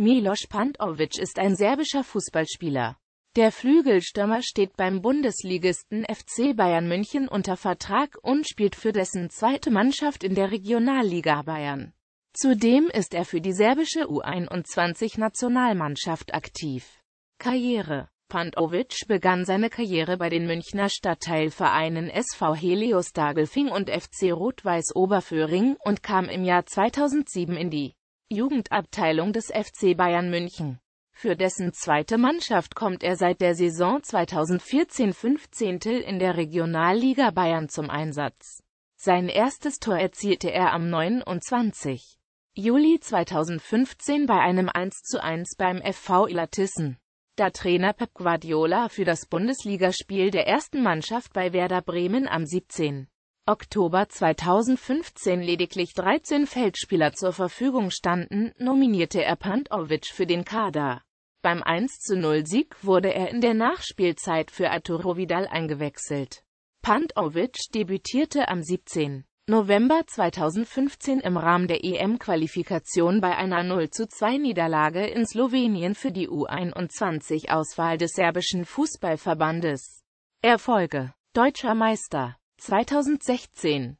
Miloš Pantovic ist ein serbischer Fußballspieler. Der Flügelstürmer steht beim Bundesligisten FC Bayern München unter Vertrag und spielt für dessen zweite Mannschaft in der Regionalliga Bayern. Zudem ist er für die serbische U21-Nationalmannschaft aktiv. Karriere Pantovic begann seine Karriere bei den Münchner Stadtteilvereinen SV Helios Dagelfing und FC Rot-Weiß Oberföhring und kam im Jahr 2007 in die Jugendabteilung des FC Bayern München. Für dessen zweite Mannschaft kommt er seit der Saison 2014-15 in der Regionalliga Bayern zum Einsatz. Sein erstes Tor erzielte er am 29. Juli 2015 bei einem 1:1 beim FV Ilatissen. Da Trainer Pep Guardiola für das Bundesligaspiel der ersten Mannschaft bei Werder Bremen am 17. Oktober 2015 lediglich 13 Feldspieler zur Verfügung standen, nominierte er Pantovic für den Kader. Beim 1-0-Sieg wurde er in der Nachspielzeit für Arturo Vidal eingewechselt. Pantovic debütierte am 17. November 2015 im Rahmen der EM-Qualifikation bei einer 0-2-Niederlage in Slowenien für die U21-Auswahl des serbischen Fußballverbandes. Erfolge Deutscher Meister 2016